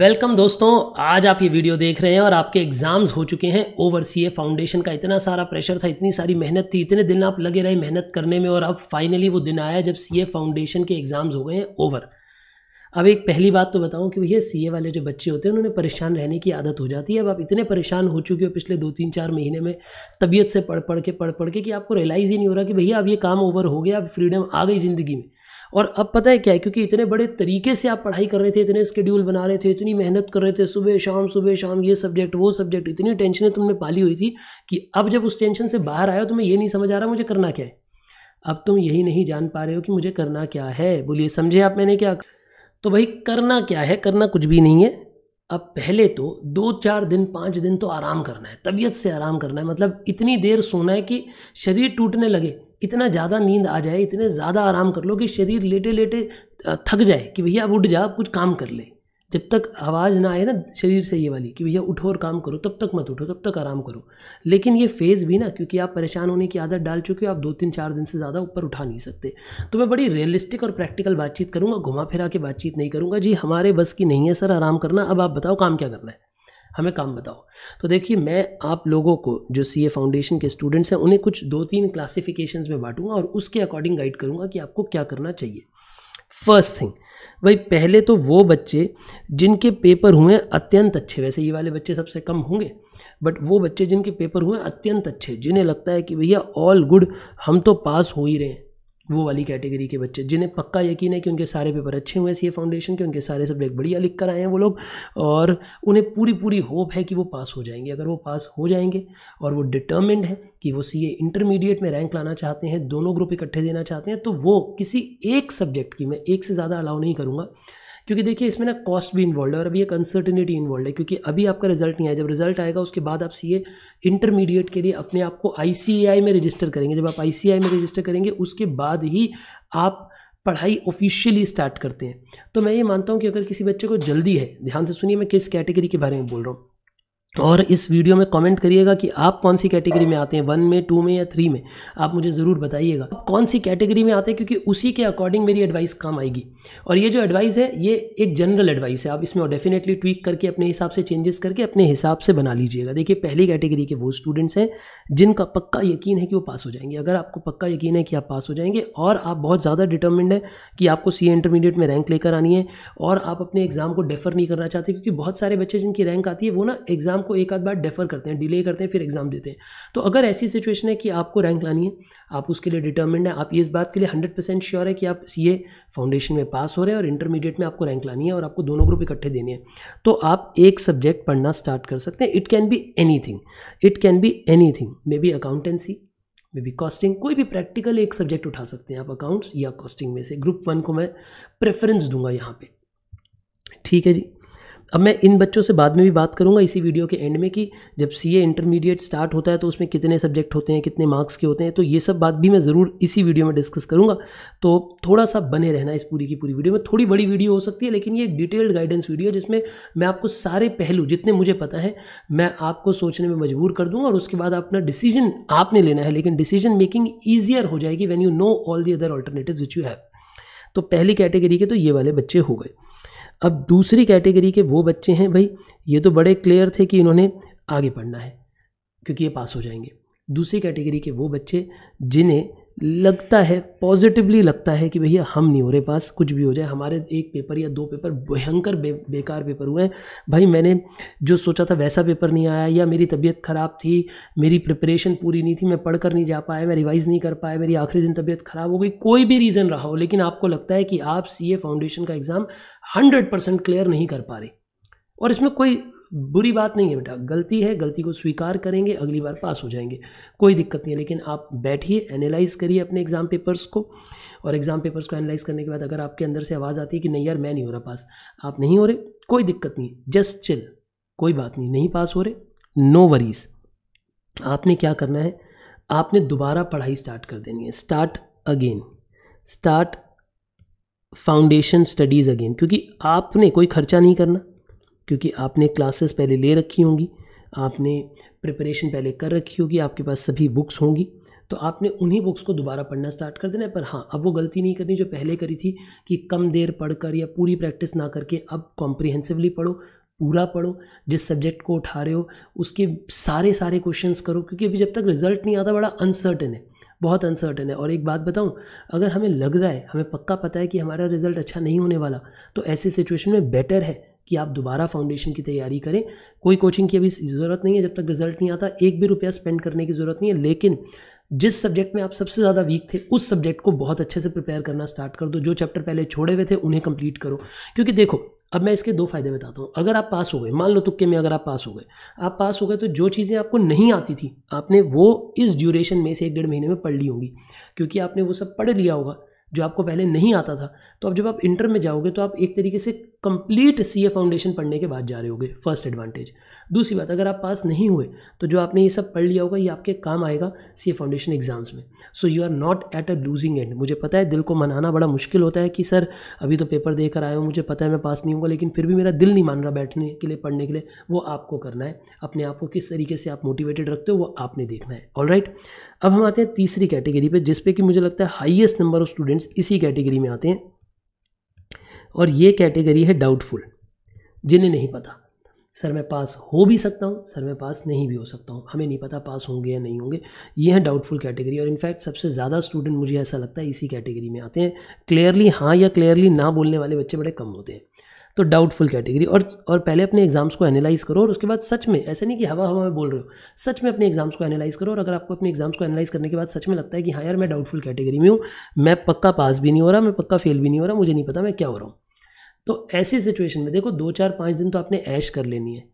Welcome दोस्तों आज आप ये वीडियो देख रहे हैं और आपके एग्जाम्स हो चुके हैं ओवर सी ए फाउंडेशन का इतना सारा प्रेशर था इतनी सारी मेहनत थी इतने दिन आप लगे रहे मेहनत करने में और अब फाइनली वो दिन आया जब सी ए फाउंडेशन के एग्ज़ाम्स हो गए हैं ओवर अब एक पहली बात तो बताऊं कि भैया सी ए वाले जो बच्चे होते हैं उन्होंने परेशान रहने की आदत हो जाती है अब आप इतने परेशान हो चुके हो पिछले दो तीन चार महीने में तबीयत से पढ़ पढ़ के पढ़ पढ़ के कि आपको रियलाइज़ ही नहीं हो रहा कि भैया अब ये काम ओवर हो गया अब फ्रीडम आ गई ज़िंदगी में और अब पता है क्या है क्योंकि इतने बड़े तरीके से आप पढ़ाई कर रहे थे इतने स्केड्यूल बना रहे थे इतनी मेहनत कर रहे थे सुबह शाम सुबह शाम ये सब्जेक्ट वो सब्जेक्ट इतनी टेंशनें तुमने पाली हुई थी कि अब जब उस टेंशन से बाहर आया तो मैं ये नहीं समझ आ रहा मुझे करना क्या है अब तुम यही नहीं जान पा रहे हो कि मुझे करना क्या है बोलिए समझे आप मैंने क्या तो भाई करना क्या है करना कुछ भी नहीं है अब पहले तो दो चार दिन पाँच दिन तो आराम करना है तबीयत से आराम करना है मतलब इतनी देर सोना है कि शरीर टूटने लगे इतना ज़्यादा नींद आ जाए इतने ज़्यादा आराम कर लो कि शरीर लेटे लेटे थक जाए कि भैया अब उठ जा कुछ काम कर ले जब तक आवाज़ ना आए ना शरीर से ये वाली कि भैया उठो और काम करो तब तक मत उठो तब तक आराम करो लेकिन ये फेज़ भी ना क्योंकि आप परेशान होने की आदत डाल चुके हो आप दो तीन चार दिन से ज़्यादा ऊपर उठा नहीं सकते तो मैं बड़ी रियलिस्टिक और प्रैक्टिकल बातचीत करूँगा घुमा फिरा के बातचीत नहीं करूँगा जी हमारे बस की नहीं है सर आराम करना अब आप बताओ काम क्या करना है हमें काम बताओ तो देखिए मैं आप लोगों को जो सी ए फाउंडेशन के स्टूडेंट्स हैं उन्हें कुछ दो तीन क्लासीफिकेशन में बांटूंगा और उसके अकॉर्डिंग गाइड करूँगा कि आपको क्या करना चाहिए फर्स्ट थिंग भाई पहले तो वो बच्चे जिनके पेपर हुए अत्यंत अच्छे वैसे ये वाले बच्चे सबसे कम होंगे बट वो बच्चे जिनके पेपर हुए अत्यंत अच्छे जिन्हें लगता है कि भैया ऑल गुड हम तो पास हो ही रहे हैं वो वाली कैटेगरी के बच्चे जिन्हें पक्का यकीन है कि उनके सारे पेपर अच्छे हुए हैं सी फाउंडेशन के उनके सारे सब्जेक्ट बढ़िया लिख कर आए हैं वो लोग और उन्हें पूरी पूरी होप है कि वो पास हो जाएंगे अगर वो पास हो जाएंगे और वो डिटर्मिंड है कि वो सी इंटरमीडिएट में रैंक लाना चाहते हैं दोनों ग्रुप इकट्ठे देना चाहते हैं तो वो किसी एक सब्जेक्ट की मैं एक से ज़्यादा अलाउ नहीं करूँगा क्योंकि देखिए इसमें ना कॉस्ट भी इन्वॉल्व है और अभी एक अनसर्टिनिटी इन्वॉल्व है क्योंकि अभी आपका रिजल्ट नहीं आया जब रिजल्ट आएगा उसके बाद आप सीए इंटरमीडिएट के लिए अपने आप को आई में रजिस्टर करेंगे जब आप आई में रजिस्टर करेंगे उसके बाद ही आप पढ़ाई ऑफिशियली स्टार्ट करते हैं तो मैं ये मानता हूँ कि अगर किसी बच्चे को जल्दी है ध्यान से सुनिए मैं किस कैटेगरी के बारे में बोल रहा हूँ और इस वीडियो में कमेंट करिएगा कि आप कौन सी कैटेगरी में आते हैं वन में टू में या थ्री में आप मुझे ज़रूर बताइएगा कौन सी कैटेगरी में आते हैं क्योंकि उसी के अकॉर्डिंग मेरी एडवाइस काम आएगी और ये जो एडवाइस है ये एक जनरल एडवाइस है आप इसमें डेफिनेटली ट्वीक करके अपने हिसाब से चेंजेस करके अपने हिसाब से बना लीजिएगा देखिए पहली कैटेगरी के वो स्टूडेंट्स हैं जिनका पक्का यकीन है कि वो पास हो जाएंगे अगर आपको पक्का यकीन है कि आप पास हो जाएंगे और आप बहुत ज़्यादा डिटर्मिंड है कि आपको सी इंटरमीडिएट में रैंक लेकर आनी है और आप अपने एग्ज़ाम को डेफर नहीं करना चाहते क्योंकि बहुत सारे बच्चे जिनकी रैंक आती है वो ना एग्ज़ाम को एक आध बार डेफर करते हैं डिले करते हैं फिर एग्ज़ाम देते हैं तो अगर ऐसी सिचुएशन है कि आपको रैंक लानी है आप उसके लिए डिटर्मेंट है आप ये इस बात के लिए हंड्रेड परसेंट श्योर है कि आप सी फाउंडेशन में पास हो रहे हैं और इंटरमीडिएट में आपको रैंक लानी है और आपको दोनों ग्रुप इकट्ठे देने हैं तो आप एक सब्जेक्ट पढ़ना स्टार्ट कर सकते हैं it can be anything it can be anything maybe accountancy maybe costing कोई भी प्रैक्टिकल एक सब्जेक्ट उठा सकते हैं आप अकाउंट्स या कॉस्टिंग में से ग्रुप वन को मैं प्रेफरेंस दूंगा यहाँ पे ठीक है जी अब मैं इन बच्चों से बाद में भी बात करूँगा इसी वीडियो के एंड में कि जब सी ए इंटरमीडिएट स्टार्ट होता है तो उसमें कितने सब्जेक्ट होते हैं कितने मार्क्स के होते हैं तो ये सब बात भी मैं ज़रूर इसी वीडियो में डिस्कस करूँगा तो थोड़ा सा बने रहना इस पूरी की पूरी वीडियो में थोड़ी बड़ी वीडियो हो सकती है लेकिन ये एक डिटेल्ड गाइडेंस वीडियो जिसमें मैं आपको सारे पहलू जितने मुझे पता है मैं आपको सोचने में मजबूर कर दूंगा और उसके बाद अपना डिसीजन आपने लेना है लेकिन डिसीजन मेकिंग ईजियर हो जाएगी when you know all the other alternative which you have तो पहली कैटेगरी के तो ये वाले बच्चे हो गए अब दूसरी कैटेगरी के वो बच्चे हैं भाई ये तो बड़े क्लियर थे कि इन्होंने आगे पढ़ना है क्योंकि ये पास हो जाएंगे दूसरी कैटेगरी के वो बच्चे जिन्हें लगता है पॉजिटिवली लगता है कि भैया हम नहीं हो रहे पास कुछ भी हो जाए हमारे एक पेपर या दो पेपर भयंकर बे, बेकार पेपर हुए हैं भाई मैंने जो सोचा था वैसा पेपर नहीं आया या मेरी तबीयत ख़राब थी मेरी प्रिपरेशन पूरी नहीं थी मैं पढ़ कर नहीं जा पाया मैं रिवाइज़ नहीं कर पाया मेरी आखिरी दिन तबीयत ख़राब हो गई कोई भी रीज़न रहा हो लेकिन आपको लगता है कि आप सी फाउंडेशन का एग्ज़ाम हंड्रेड क्लियर नहीं कर पा रहे और इसमें कोई बुरी बात नहीं है बेटा गलती है गलती को स्वीकार करेंगे अगली बार पास हो जाएंगे कोई दिक्कत नहीं है लेकिन आप बैठिए एनालाइज करिए अपने एग्ज़ाम पेपर्स को और एग्ज़ाम पेपर्स को एनालाइज करने के बाद अगर आपके अंदर से आवाज़ आती है कि नहीं यार मैं नहीं हो रहा पास आप नहीं हो रहे कोई दिक्कत नहीं जस्ट चिल कोई बात नहीं नहीं पास हो रहे नो वरीज आपने क्या करना है आपने दोबारा पढ़ाई स्टार्ट कर देनी है start again start foundation studies again क्योंकि आपने कोई खर्चा नहीं करना क्योंकि आपने क्लासेस पहले ले रखी होंगी आपने प्रिपरेशन पहले कर रखी होगी आपके पास सभी बुक्स होंगी तो आपने उन्हीं बुक्स को दोबारा पढ़ना स्टार्ट कर देना है पर हाँ अब वो गलती नहीं करनी जो पहले करी थी कि कम देर पढ़कर या पूरी प्रैक्टिस ना करके अब कॉम्प्रिहेंसिवली पढ़ो पूरा पढ़ो जिस सब्जेक्ट को उठा रहे हो उसके सारे सारे क्वेश्चंस करो क्योंकि अभी जब तक रिजल्ट नहीं आता बड़ा अनसर्टन है बहुत अनसर्टन है और एक बात बताऊं अगर हमें लग रहा है हमें पक्का पता है कि हमारा रिजल्ट अच्छा नहीं होने वाला तो ऐसी सिचुएशन में बेटर है कि आप दोबारा फाउंडेशन की तैयारी करें कोई कोचिंग की अभी ज़रूरत नहीं है जब तक रिजल्ट नहीं आता एक भी रुपया स्पेंड करने की ज़रूरत नहीं है लेकिन जिस सब्जेक्ट में आप सबसे ज़्यादा वीक थे उस सब्जेक्ट को बहुत अच्छे से प्रिपेयर करना स्टार्ट कर दो जो चैप्टर पहले छोड़े हुए थे उन्हें कंप्लीट करो क्योंकि देखो अब मैं इसके दो फायदे बताता हूँ अगर आप पास हो गए मान लो तुक्के में अगर आप पास हो गए आप पास हो गए तो जो चीज़ें आपको नहीं आती थी आपने वो इस ड्यूरेशन में से एक डेढ़ महीने में पढ़ ली होंगी क्योंकि आपने वो सब पढ़ लिया होगा जो आपको पहले नहीं आता था तो अब जब आप इंटर में जाओगे तो आप एक तरीके से कंप्लीट सी फाउंडेशन पढ़ने के बाद जा रहे होगे फर्स्ट एडवांटेज दूसरी बात अगर आप पास नहीं हुए तो जो आपने ये सब पढ़ लिया होगा ये आपके काम आएगा सी फाउंडेशन एग्जाम्स में so you are not at a losing end मुझे पता है दिल को मनाना बड़ा मुश्किल होता है कि सर अभी तो पेपर देकर आया हूँ मुझे पता है मैं पास नहीं हूँ लेकिन फिर भी मेरा दिल नहीं मान रहा बैठने के लिए पढ़ने के लिए वो आपको करना है अपने आप को किस तरीके से आप मोटिवेटेड रखते हो वो आपने देखना है ऑल राइट right? अब हम आते हैं तीसरी कैटेगरी पे पे कि मुझे लगता है हाईएस्ट नंबर ऑफ स्टूडेंट्स इसी कैटेगरी में आते हैं और ये कैटेगरी है डाउटफुल जिन्हें नहीं पता सर मैं पास हो भी सकता हूँ सर मैं पास नहीं भी हो सकता हूँ हमें नहीं पता पास होंगे या नहीं होंगे ये है डाउटफुल कैटेगरी और इनफैक्ट सबसे ज़्यादा स्टूडेंट मुझे ऐसा लगता है इसी कैटेगरी में आते हैं क्लियरली हाँ या क्लियरली ना बोलने वाले बच्चे बड़े कम होते हैं तो डाउटफुल कैटेगरी और और पहले अपने एग्जाम्स को एनालाइज करो और उसके बाद सच में ऐसा नहीं कि हवा हवा में बोल रहे हो सच में अपने एग्जाम्स को एनालाइज करो और अगर आपको अपने एग्जाम्स को एनालाइज करने के बाद सच में लगता है कि हाँ यार मैं डाउटफुल कैटेगरी में हूँ मैं पक्का पास भी नहीं हो रहा मैं पक्का फेल भी नहीं हो रहा मुझे नहीं पता मैं क्या हो रहा हूँ तो ऐसी सिचुएशन में देखो दो चार पाँच दिन तो आपने ऐश कर लेनी है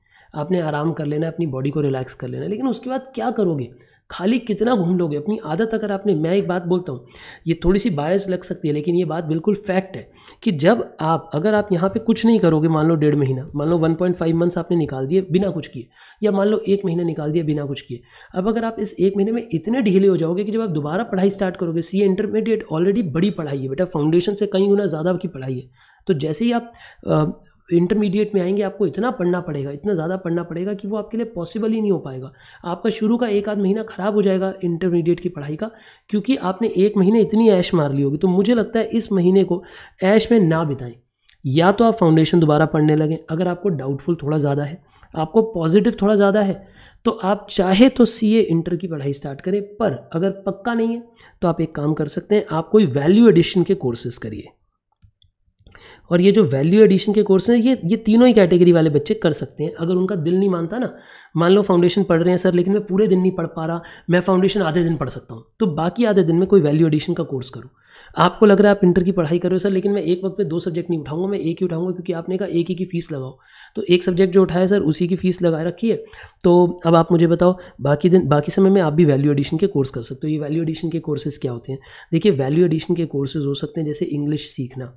आपने आराम कर लेना है अपनी बॉडी को रिलैक्स कर लेना है लेकिन उसके बाद क्या करोगे खाली कितना घूम लोगे अपनी आदत अगर आपने मैं एक बात बोलता हूँ ये थोड़ी सी बायस लग सकती है लेकिन ये बात बिल्कुल फैक्ट है कि जब आप अगर आप यहाँ पे कुछ नहीं करोगे मान लो डेढ़ महीना मान लो 1.5 पॉइंट मंथ्स आपने निकाल दिए बिना कुछ किए या मान लो एक महीना निकाल दिया बिना कुछ किए अब अगर आप इस एक महीने में इतने ढीले हो जाओगे कि जब आप दोबारा पढ़ाई स्टार्ट करोगे सी इंटरमीडिएट ऑलरेडी बड़ी पढ़ाई है बेटा फाउंडेशन से कई गुना ज़्यादा आपकी पढ़ाई है तो जैसे ही आप इंटरमीडिएट में आएंगे आपको इतना पढ़ना पड़ेगा इतना ज़्यादा पढ़ना पड़ेगा कि वो आपके लिए पॉसिबल ही नहीं हो पाएगा आपका शुरू का एक आध महीना ख़राब हो जाएगा इंटरमीडिएट की पढ़ाई का क्योंकि आपने एक महीने इतनी ऐश मार ली होगी तो मुझे लगता है इस महीने को ऐश में ना बिताएं या तो आप फाउंडेशन दोबारा पढ़ने लगें अगर आपको डाउटफुल थोड़ा ज़्यादा है आपको पॉजिटिव थोड़ा ज़्यादा है तो आप चाहे तो सी ए इंटर की पढ़ाई स्टार्ट करें पर अगर पक्का नहीं है तो आप एक काम कर सकते हैं आप कोई वैल्यू एडिशन के कोर्सेज़ करिए और ये जो वैल्यू एडिशन के कोर्स हैं ये ये तीनों ही कैटेगरी वाले बच्चे कर सकते हैं अगर उनका दिल नहीं मानता ना मान लो फाउंडेशन पढ़ रहे हैं सर लेकिन मैं पूरे दिन नहीं पढ़ पा रहा मैं फाउंडेशन आधे दिन पढ़ सकता हूँ तो बाकी आधे दिन में कोई वैल्यू एडिशन का कोर्स करूँ आपको लग रहा है आप इंटर की पढ़ाई करो सर लेकिन मैं एक वक्त पर दो सब्जेक्ट नहीं उठाऊंगा मैं एक ही उठाऊंगा क्योंकि आपने कहा एक ही की फ़ीस लगाओ तो एक सब्जेक्ट जो उठाया सर उसी की फ़ीस लगा रखी है तो अब आप मुझे बताओ बाकी दिन बाकी समय में आप भी वैल्यू एडिशन के कोर्स कर सकते हो ये वैल्यू एडिशन के कोर्सेज़ क्या होते हैं देखिए वैल्यू एडिशन के कोर्सेज़ हो सकते हैं जैसे इंग्लिश सीखना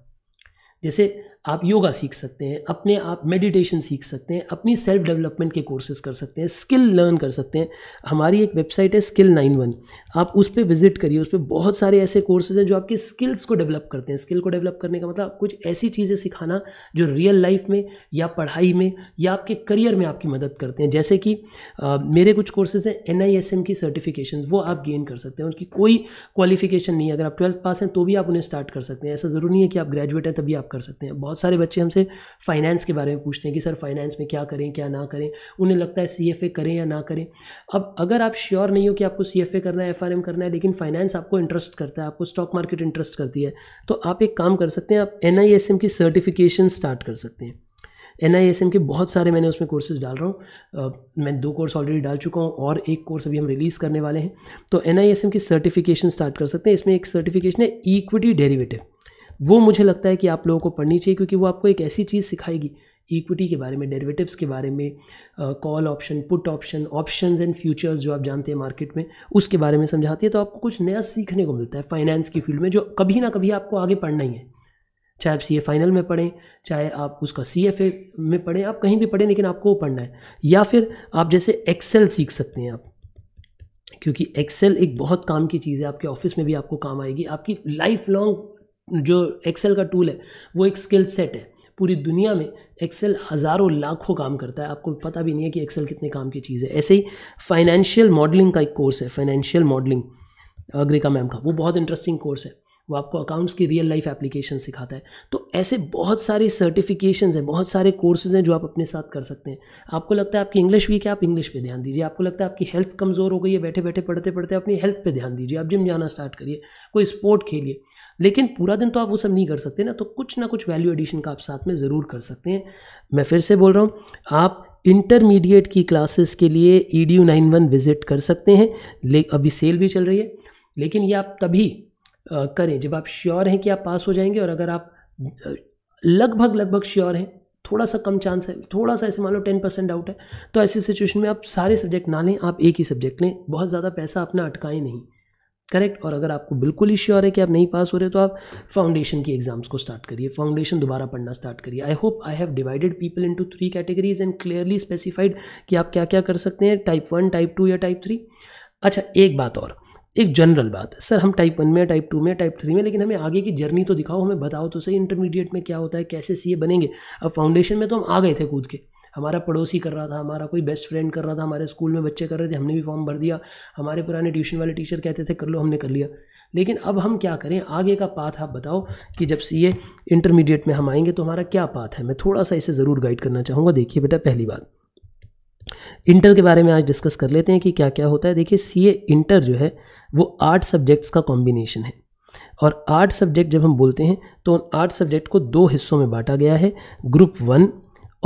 जैसे आप योगा सीख सकते हैं अपने आप मेडिटेशन सीख सकते हैं अपनी सेल्फ डेवलपमेंट के कोर्सेज कर सकते हैं स्किल लर्न कर सकते हैं हमारी एक वेबसाइट है स्किल नाइन वन आप उस पर विजिट करिए उस पर बहुत सारे ऐसे कोर्सेज हैं जो आपकी स्किल्स को डेवलप करते हैं स्किल को डेवलप करने का मतलब कुछ ऐसी चीज़ें सिखाना जो रियल लाइफ में या पढ़ाई में या आपके करियर में आपकी मदद करते हैं जैसे कि आ, मेरे कुछ कोर्सेज हैं एन आई एस एम की सर्टिफिकेशन वो आप गेन कर सकते हैं उनकी कोई क्वालिफिकेशन नहीं है अगर आप ट्वेल्थ पास हैं तो भी आप उन्हें स्टार्ट कर सकते हैं ऐसा ज़रूरी नहीं है कि आप ग्रेजुएट हैं तभी आप कर सकते हैं बहुत बहुत सारे बच्चे हमसे फाइनेंस के बारे में पूछते हैं कि सर फाइनेंस में क्या करें क्या ना करें उन्हें लगता है सी करें या ना करें अब अगर आप श्योर नहीं हो कि आपको सी करना है एफ करना है लेकिन फाइनेंस आपको इंटरेस्ट करता है आपको स्टॉक मार्केट इंटरेस्ट करती है तो आप एक काम कर सकते हैं आप एन की सर्टिफिकेशन स्टार्ट कर सकते हैं एन आई एस एम के बहुत सारे मैंने उसमें कोर्सेज डाल रहा हूँ मैं दो कोर्स ऑलरेडी डाल चुका हूँ और एक कोर्स अभी हम रिलीज़ करने वाले हैं तो एन आई एस एम की सर्टिफिकेशन स्टार्ट कर सकते हैं इसमें एक सर्टिफिकेशन है इक्विटी डेरिवेटिव वो मुझे लगता है कि आप लोगों को पढ़नी चाहिए क्योंकि वो आपको एक ऐसी चीज़ सिखाएगी इक्विटी के बारे में डेरिवेटिव्स के बारे में call option put option options and futures जो आप जानते हैं मार्केट में उसके बारे में समझाती है तो आपको कुछ नया सीखने को मिलता है फाइनेंस की फील्ड में जो कभी ना कभी आपको आगे पढ़ना ही है चाहे आप सी फाइनल में पढ़ें चाहे आप उसका सी एफ ए में पढ़ें आप कहीं भी पढ़ें लेकिन आपको वो पढ़ना है या फिर आप जैसे एक्सेल सीख सकते हैं आप क्योंकि एक्सेल एक बहुत काम की चीज़ है आपके ऑफिस में भी आपको काम आएगी आपकी लाइफ लॉन्ग जो एक्सेल का टूल है वो एक स्किल सेट है पूरी दुनिया में एक्सेल हज़ारों लाखों काम करता है आपको पता भी नहीं है कि एक्सेल कितने काम की चीज़ है ऐसे ही फाइनेंशियल मॉडलिंग का एक कोर्स है फाइनेंशियल मॉडलिंग अग्रिका मैम का वो बहुत इंटरेस्टिंग कोर्स है वो आपको अकाउंट्स की रियल लाइफ एप्लीकेशन सिखाता है तो ऐसे बहुत सारे सर्टिफिकेशन हैं बहुत सारे कोर्सेज हैं जो आप अपने साथ कर सकते हैं आपको लगता है आपकी इंग्लिश वीक है आप इंग्लिश पे ध्यान दीजिए आपको लगता है आपकी हेल्थ कमज़ोर हो गई है बैठे बैठे पढ़ते पढ़ते अपनी हेल्थ पे ध्यान दीजिए आप जिम जाना स्टार्ट करिए कोई स्पोर्ट खेलिए लेकिन पूरा दिन तो आप वो सब नहीं कर सकते ना तो कुछ ना कुछ वैल्यू एडिशन का आप साथ में ज़रूर कर सकते हैं मैं फिर से बोल रहा हूँ आप इंटरमीडिएट की क्लासेस के लिए E e D nine one visit कर सकते हैं ले अभी सेल भी चल रही है लेकिन ये आप तभी करें जब आप श्योर हैं कि आप पास हो जाएंगे और अगर आप लगभग लगभग श्योर हैं थोड़ा सा कम चांस है थोड़ा सा ऐसे मान लो टेन परसेंट डाउट है तो ऐसी सिचुएशन में आप सारे सब्जेक्ट ना लें आप एक ही सब्जेक्ट लें बहुत ज़्यादा पैसा अपना अटकाएं नहीं करेक्ट और अगर आपको बिल्कुल ही श्योर है कि आप नहीं पास हो रहे तो आप फाउंडेशन की एग्जाम्स को स्टार्ट करिए फाउंडेशन दोबारा पढ़ना स्टार्ट करिए I hope I have divided people into three categories and clearly specified कि आप क्या क्या कर सकते हैं टाइप वन टाइप टू या टाइप थ्री अच्छा एक बात और एक जनरल बात है सर हम टाइप वन में टाइप टू में टाइप थ्री में लेकिन हमें आगे की जर्नी तो दिखाओ हमें बताओ तो सही इंटरमीडिएट में क्या होता है कैसे ए बनेंगे अब फाउंडेशन में तो हम आ गए थे कूद के हमारा पड़ोसी कर रहा था हमारा कोई बेस्ट फ्रेंड कर रहा था हमारे स्कूल में बच्चे कर रहे थे हमने भी फॉर्म भर दिया हमारे पुराने ट्यूशन वाले टीचर कहते थे कर लो हमने कर लिया लेकिन अब हम क्या करें आगे का पाथ आप बताओ कि जब सी इंटरमीडिएट में हम आएंगे तो हमारा क्या पाथ है मैं थोड़ा सा इसे ज़रूर गाइड करना चाहूँगा देखिए बेटा पहली बात इंटर के बारे में आज डिस्कस कर लेते हैं कि क्या क्या होता है देखिए सी ए इंटर जो है वो आठ सब्जेक्ट्स का कॉम्बिनेशन है और आठ सब्जेक्ट जब हम बोलते हैं तो उन आठ सब्जेक्ट को दो हिस्सों में बांटा गया है ग्रुप वन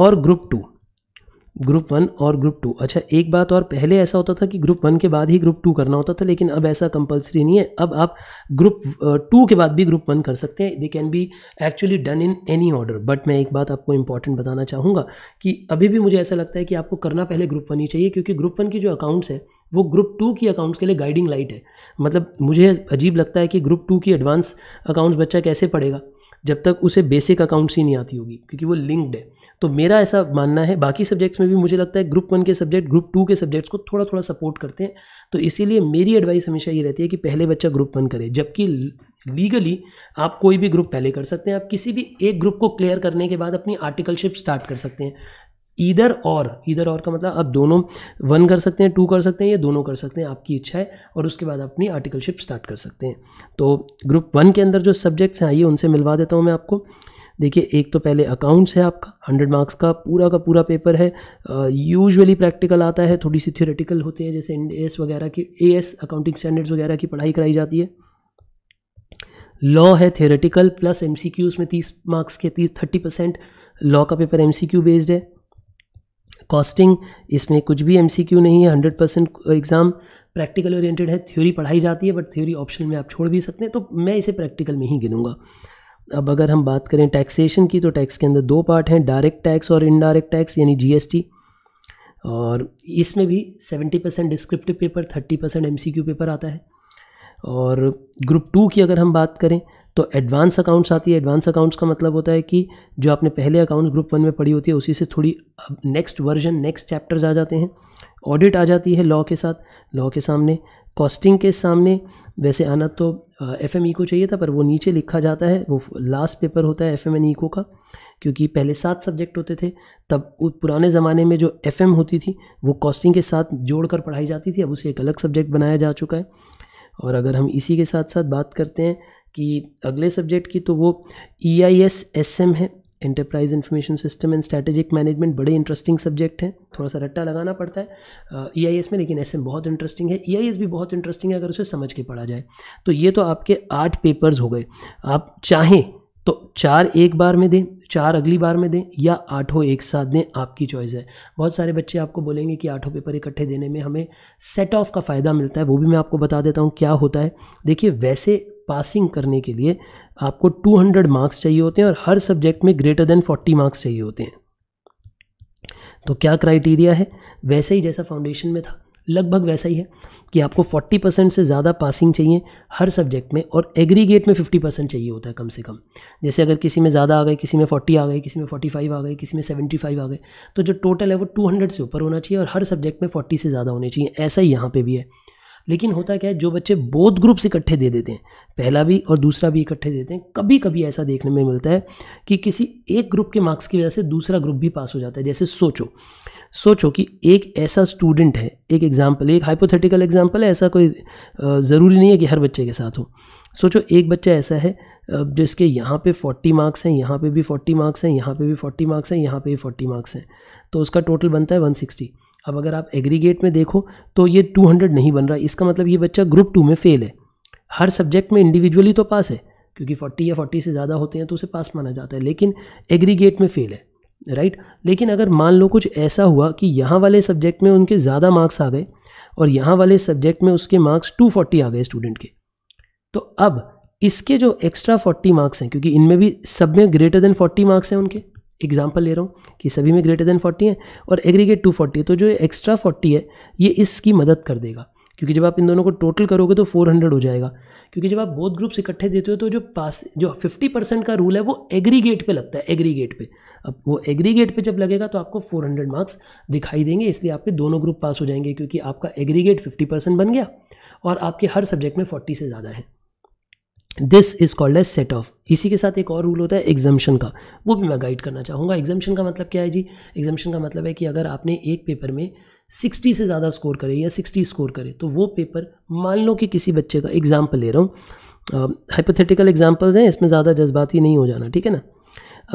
और ग्रुप टू ग्रुप वन और ग्रुप टू अच्छा एक बात और पहले ऐसा होता था कि ग्रुप वन के बाद ही ग्रुप टू करना होता था लेकिन अब ऐसा कंपलसरी नहीं है अब आप ग्रुप टू के बाद भी ग्रुप वन कर सकते हैं they can be actually done in any order but मैं एक बात आपको इंपॉर्टेंट बताना चाहूँगा कि अभी भी मुझे ऐसा लगता है कि आपको करना पहले ग्रुप वन ही चाहिए क्योंकि ग्रुप वन की जो अकाउंट्स है वो ग्रुप टू की अकाउंट्स के लिए गाइडिंग लाइट है मतलब मुझे अजीब लगता है कि ग्रुप टू की एडवांस अकाउंट्स बच्चा कैसे पढ़ेगा जब तक उसे बेसिक अकाउंट्स ही नहीं आती होगी क्योंकि वो लिंक्ड है तो मेरा ऐसा मानना है बाकी सब्जेक्ट्स में भी मुझे लगता है ग्रुप वन के सब्जेक्ट ग्रुप टू के सब्जेक्ट्स को थोड़ा थोड़ा सपोर्ट करते हैं तो इसीलिए मेरी एडवाइस हमेशा ये रहती है कि पहले बच्चा ग्रुप वन करे जबकि लीगली आप कोई भी ग्रुप पहले कर सकते हैं आप किसी भी एक ग्रुप को क्लियर करने के बाद अपनी आर्टिकलशिप स्टार्ट कर सकते हैं इधर और इधर और का मतलब आप दोनों वन कर सकते हैं टू कर सकते हैं या दोनों कर सकते हैं आपकी इच्छा है और उसके बाद आप अपनी आर्टिकलशिप स्टार्ट कर सकते हैं तो ग्रुप वन के अंदर जो सब्जेक्ट्स हैं आइए उनसे मिलवा देता हूँ मैं आपको देखिए एक तो पहले अकाउंट्स है आपका हंड्रेड मार्क्स का पूरा का पूरा पेपर है यूजुअली प्रैक्टिकल आता है थोड़ी सी थियोरेटिकल होते हैं जैसे एन एस वगैरह की ए एस अकाउंटिंग स्टैंडर्ड्स वगैरह की पढ़ाई कराई जाती है लॉ है theoretical plus M C Q उसमें तीस मार्क्स के तीस थर्टी परसेंट लॉ का paper M C Q based है कॉस्टिंग इसमें कुछ भी एम नहीं है hundred percent exam practical oriented है थ्योरी पढ़ाई जाती है बट थ्योरी ऑप्शन में आप छोड़ भी सकते हैं तो मैं इसे प्रैक्टिकल में ही गिनूंगा अब अगर हम बात करें टैक्सेशन की तो टैक्स के अंदर दो पार्ट हैं डायरेक्ट टैक्स और इनडायरेक्ट टैक्स यानी जीएसटी और इसमें भी seventy percent descriptive paper thirty percent M paper आता है और ग्रुप टू की अगर हम बात करें तो एडवांस अकाउंट्स आती है एडवांस अकाउंट्स का मतलब होता है कि जो आपने पहले अकाउंट ग्रुप वन में पढ़ी होती है उसी से थोड़ी नेक्स्ट वर्जन नेक्स्ट चैप्टर्स आ जाते हैं ऑडिट आ जाती है लॉ के साथ लॉ के सामने कॉस्टिंग के सामने वैसे आना तो एफ एम ई को चाहिए था पर वो नीचे लिखा जाता है वो लास्ट पेपर होता है एफ एम एन ई को का क्योंकि पहले सात सब्जेक्ट होते थे तब उस पुराने ज़माने में जो एफ एम होती थी वो कॉस्टिंग के साथ जोड़ कर पढ़ाई जाती थी अब उसे एक अलग सब्जेक्ट बनाया जा चुका है और अगर हम इसी के साथ साथ बात करते हैं कि अगले सब्जेक्ट की तो वो E I S S M है enterprise information system and strategic management बड़े इंटरेस्टिंग सब्जेक्ट हैं थोड़ा सा रट्टा लगाना पड़ता है ई आई एस में लेकिन एस एम बहुत इंटरेस्टिंग है ई आई एस भी बहुत इंटरेस्टिंग है अगर उसे समझ के पढ़ा जाए तो ये तो आपके आठ पेपर्स हो गए आप चाहें तो चार एक बार में दें चार अगली बार में दें या आठों एक साथ दें आपकी चॉइस है बहुत सारे बच्चे आपको बोलेंगे कि आठों पेपर इकट्ठे देने में हमें सेट ऑफ का फ़ायदा मिलता है वो भी मैं आपको बता देता हूँ क्या होता है देखिए वैसे पासिंग करने के लिए आपको 200 मार्क्स चाहिए होते हैं और हर सब्जेक्ट में ग्रेटर देन 40 मार्क्स चाहिए होते हैं तो क्या क्राइटेरिया है वैसे ही जैसा फाउंडेशन में था लगभग वैसा ही है कि आपको 40 परसेंट से ज़्यादा पासिंग चाहिए हर सब्जेक्ट में और एग्रीगेट में 50 परसेंट चाहिए होता है कम से कम जैसे अगर किसी में ज़्यादा आ गए किसी में 40 आ गए किसी में 45 आ गए किसी में 75 आ गए तो जो टोटल है वो 200 से ऊपर होना चाहिए और हर सब्जेक्ट में 40 से ज़्यादा होने चाहिए ऐसा ही यहाँ पर भी है लेकिन होता क्या है जो बच्चे बोध ग्रुप्स इकट्ठे दे देते हैं पहला भी और दूसरा भी इकट्ठे देते हैं कभी कभी ऐसा देखने में मिलता है कि किसी एक ग्रुप के मार्क्स की वजह से दूसरा ग्रुप भी पास हो जाता है जैसे सोचो सोचो कि एक ऐसा स्टूडेंट है एक एग्ज़ाम्पल एक हाइपोथेटिकल एग्ज़ाम्पल है ऐसा कोई ज़रूरी नहीं है कि हर बच्चे के साथ हो सोचो एक बच्चा ऐसा है जिसके यहाँ पे 40 मार्क्स हैं यहाँ पे भी 40 मार्क्स हैं यहाँ पे भी 40 मार्क्स हैं यहाँ पे भी 40 मार्क्स हैं तो उसका टोटल बनता है 160 अब अगर आप एग्रीगेट में देखो तो ये 200 नहीं बन रहा इसका मतलब ये बच्चा ग्रुप टू में फेल है हर सब्जेक्ट में इंडिविजुअली तो पास है क्योंकि 40 या 40 से ज़्यादा होते हैं तो उसे पास माना जाता है लेकिन एग्रीगेट में फेल है राइट लेकिन अगर मान लो कुछ ऐसा हुआ कि यहाँ वाले सब्जेक्ट में उनके ज़्यादा मार्क्स आ गए और यहाँ वाले सब्जेक्ट में उसके मार्क्स 240 आ गए स्टूडेंट के तो अब इसके जो एक्स्ट्रा 40 मार्क्स हैं क्योंकि इनमें भी सब में ग्रेटर देन 40 मार्क्स हैं उनके एग्जाम्पल ले रहा हूँ कि सभी में ग्रेटर देन फोर्टी है और एग्रीगेट टू फोर्टी है तो जो एक्स्ट्रा फोर्टी है ये इसकी मदद कर देगा क्योंकि जब आप इन दोनों को टोटल करोगे तो फोर हंड्रेड हो जाएगा क्योंकि जब आप बहुत ग्रुप्स इकट्ठे देते हो तो जो पास जो फिफ्टी परसेंट का रूल है वो एग्रीगेट पे लगता है एग्रीगेट पे अब वो एग्रीगेट पे जब लगेगा तो आपको फोर हंड्रेड मार्क्स दिखाई देंगे इसलिए आपके दोनों ग्रुप पास हो जाएंगे क्योंकि आपका एग्रीगेट फिफ्टी परसेंट बन गया और आपके हर सब्जेक्ट में फोर्टी से ज़्यादा है this is called as set off इसी के साथ एक और रूल होता है एग्जामेशन का वो भी मैं गाइड करना चाहूँगा एग्जामेशन का मतलब क्या है जी एग्जामेशन का मतलब है कि अगर आपने एक पेपर में 60 से ज़्यादा स्कोर करे या 60 स्कोर करे तो वो पेपर मान लो कि किसी बच्चे का एग्जाम्पल ले रहा हूँ हाइपोथेटिकल एग्जाम्पल हैं इसमें ज़्यादा जज्बाती नहीं हो जाना ठीक है ना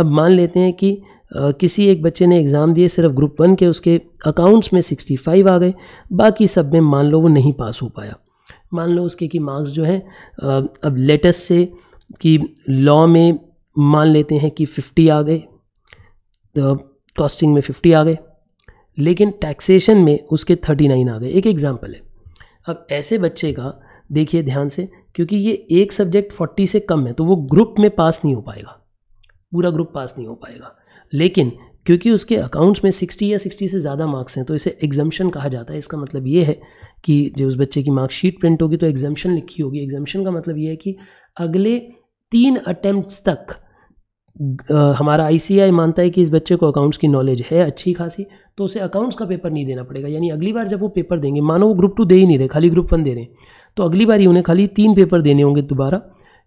अब मान लेते हैं कि आ, किसी एक बच्चे ने एग्ज़ाम दिए सिर्फ ग्रुप वन के उसके अकाउंट्स में 65 आ गए बाकी सब में मान लो वो नहीं पास हो पाया मान लो उसके कि मार्क्स जो हैं अब लेटेस्ट से कि लॉ में मान लेते हैं कि फिफ्टी आ गए कॉस्टिंग तो में फिफ्टी आ गए लेकिन टैक्सेशन में उसके थर्टी नाइन आ गए एक एग्ज़ाम्पल है अब ऐसे बच्चे का देखिए ध्यान से क्योंकि ये एक सब्जेक्ट फोर्टी से कम है तो वो ग्रुप में पास नहीं हो पाएगा पूरा ग्रुप पास नहीं हो पाएगा लेकिन क्योंकि उसके अकाउंट्स में 60 या 60 से ज़्यादा मार्क्स हैं तो इसे एग्जामेशन कहा जाता है इसका मतलब ये है कि जो उस बच्चे की मार्कशीट प्रिंट होगी तो एग्जामेशन लिखी होगी एग्जामेशन का मतलब ये है कि अगले तीन अटैम्प्ट तक हमारा आई मानता है कि इस बच्चे को अकाउंट्स की नॉलेज है अच्छी खासी तो उसे अकाउंट्स का पेपर नहीं देना पड़ेगा यानी अगली बार जब वो पेपर देंगे मानो वो ग्रुप टू दे ही नहीं रहे खाली ग्रुप वन दे रहे हैं तो अगली बार ही उन्हें खाली तीन पेपर देने होंगे दोबारा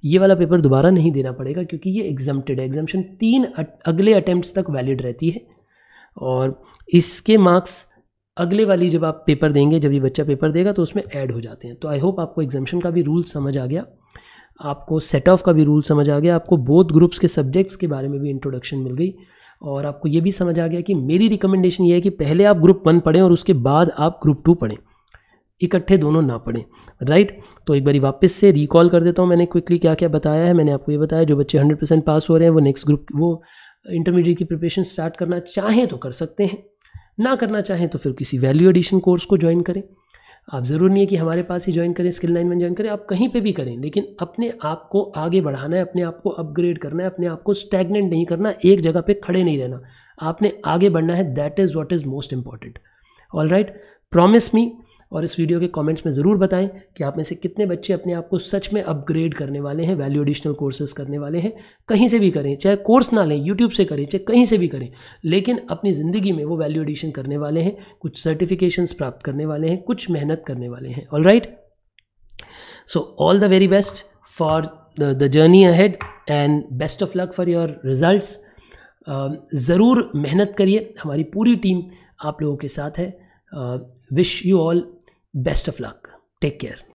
ये वाला पेपर दोबारा नहीं देना पड़ेगा क्योंकि ये एग्जाम्प्टेड है एग्जामेशन तीन अगले अटैम्प्ट तक वैलिड रहती है और इसके मार्क्स अगले वाली जब आप पेपर देंगे जब ये बच्चा पेपर देगा तो उसमें ऐड हो जाते हैं तो आई होप आपको एग्जामेशन का भी रूल समझ आ गया आपको सेट ऑफ का भी रूल समझ आ गया आपको बोथ ग्रुप्स के सब्जेक्ट्स के बारे में भी इंट्रोडक्शन मिल गई और आपको ये भी समझ आ गया कि मेरी रिकमेंडेशन ये है कि पहले आप ग्रुप वन पढ़ें और उसके बाद आप ग्रुप टू पढ़ें इकट्ठे दोनों ना पढ़ें राइट तो एक बारी वापस से रिकॉल कर देता हूँ मैंने क्विकली क्या क्या बताया है मैंने आपको ये बताया जो बच्चे हंड्रेड परसेंट पास हो रहे हैं वो नेक्स्ट ग्रुप वो इंटरमीडिएट की प्रिपरेशन स्टार्ट करना चाहें तो कर सकते हैं ना करना चाहें तो फिर किसी वैल्यू एडिशन कोर्स को ज्वाइन करें आप ज़रूर नहीं है कि हमारे पास ही ज्वाइन करें स्किल लाइन में ज्वाइन करें आप कहीं पे भी करें लेकिन अपने आप को आगे बढ़ाना है अपने आप को अपग्रेड करना है अपने आप को स्टैगनेंट नहीं करना एक जगह पे खड़े नहीं रहना आपने आगे बढ़ना है that is what is most important all right promise me और इस वीडियो के कमेंट्स में ज़रूर बताएं कि आप में से कितने बच्चे अपने आप को सच में अपग्रेड करने वाले हैं वैल्यू एडिशनल कोर्सेज करने वाले हैं कहीं से भी करें चाहे कोर्स ना लें यूट्यूब से करें चाहे कहीं से भी करें लेकिन अपनी ज़िंदगी में वो वैल्यू एडिशन करने वाले हैं कुछ सर्टिफिकेशंस प्राप्त करने वाले हैं कुछ मेहनत करने वाले हैं all right so all the very best for the journey ahead and best of luck for your results ज़रूर मेहनत करिए हमारी पूरी टीम आप लोगों के साथ है wish you all best of luck take care